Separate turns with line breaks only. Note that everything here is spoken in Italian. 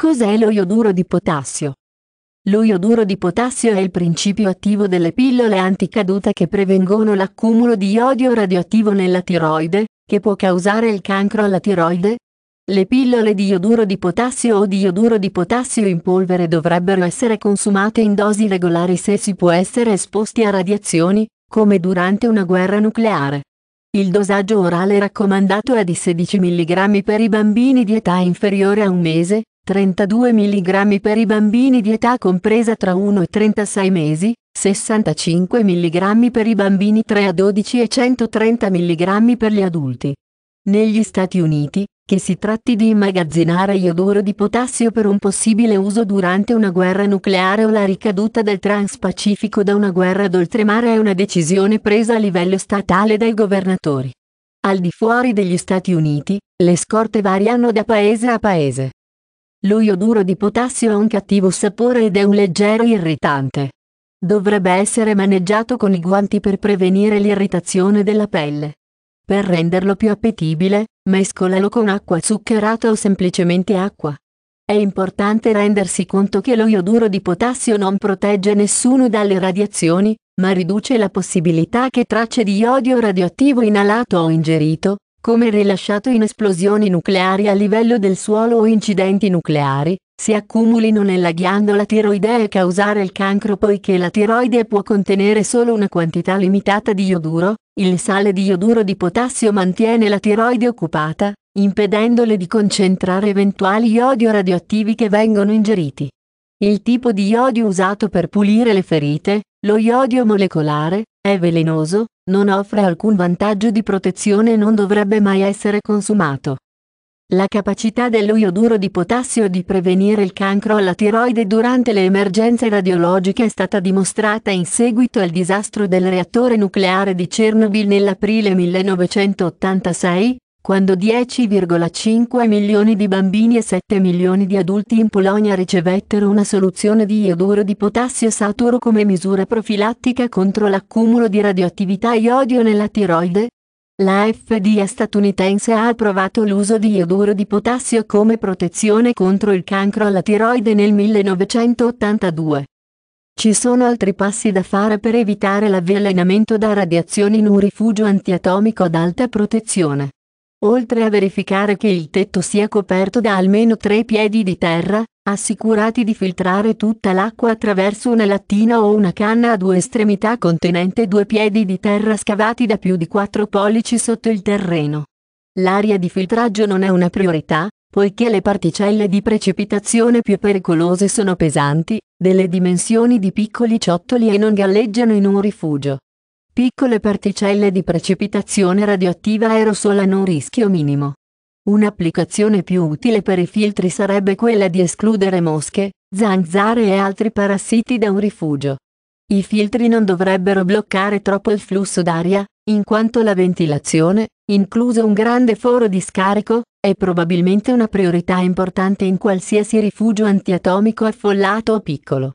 Cos'è lo ioduro di potassio? Lo ioduro di potassio è il principio attivo delle pillole anticaduta che prevengono l'accumulo di iodio radioattivo nella tiroide, che può causare il cancro alla tiroide. Le pillole di ioduro di potassio o di ioduro di potassio in polvere dovrebbero essere consumate in dosi regolari se si può essere esposti a radiazioni, come durante una guerra nucleare. Il dosaggio orale raccomandato è di 16 mg per i bambini di età inferiore a un mese, 32 mg per i bambini di età compresa tra 1 e 36 mesi, 65 mg per i bambini 3 a 12 e 130 mg per gli adulti. Negli Stati Uniti, che si tratti di immagazzinare iodoro di potassio per un possibile uso durante una guerra nucleare o la ricaduta del Transpacifico da una guerra d'oltremare è una decisione presa a livello statale dai governatori. Al di fuori degli Stati Uniti, le scorte variano da paese a paese. Lo ioduro di potassio ha un cattivo sapore ed è un leggero irritante. Dovrebbe essere maneggiato con i guanti per prevenire l'irritazione della pelle. Per renderlo più appetibile, mescolalo con acqua zuccherata o semplicemente acqua. È importante rendersi conto che lo ioduro di potassio non protegge nessuno dalle radiazioni, ma riduce la possibilità che tracce di iodio radioattivo inalato o ingerito come rilasciato in esplosioni nucleari a livello del suolo o incidenti nucleari, si accumulino nella ghiandola tiroidea e causare il cancro poiché la tiroide può contenere solo una quantità limitata di ioduro, il sale di ioduro di potassio mantiene la tiroide occupata, impedendole di concentrare eventuali iodio radioattivi che vengono ingeriti. Il tipo di iodio usato per pulire le ferite, lo iodio molecolare, è velenoso, non offre alcun vantaggio di protezione e non dovrebbe mai essere consumato. La capacità dello ioduro di potassio di prevenire il cancro alla tiroide durante le emergenze radiologiche è stata dimostrata in seguito al disastro del reattore nucleare di Chernobyl nell'aprile 1986, quando 10,5 milioni di bambini e 7 milioni di adulti in Polonia ricevettero una soluzione di ioduro di potassio saturo come misura profilattica contro l'accumulo di radioattività iodio nella tiroide, la FDA statunitense ha approvato l'uso di ioduro di potassio come protezione contro il cancro alla tiroide nel 1982. Ci sono altri passi da fare per evitare l'avvelenamento da radiazioni in un rifugio antiatomico ad alta protezione. Oltre a verificare che il tetto sia coperto da almeno tre piedi di terra, assicurati di filtrare tutta l'acqua attraverso una lattina o una canna a due estremità contenente due piedi di terra scavati da più di quattro pollici sotto il terreno. L'aria di filtraggio non è una priorità, poiché le particelle di precipitazione più pericolose sono pesanti, delle dimensioni di piccoli ciottoli e non galleggiano in un rifugio. Piccole particelle di precipitazione radioattiva aerosol hanno un rischio minimo. Un'applicazione più utile per i filtri sarebbe quella di escludere mosche, zanzare e altri parassiti da un rifugio. I filtri non dovrebbero bloccare troppo il flusso d'aria, in quanto la ventilazione, incluso un grande foro di scarico, è probabilmente una priorità importante in qualsiasi rifugio antiatomico affollato o piccolo.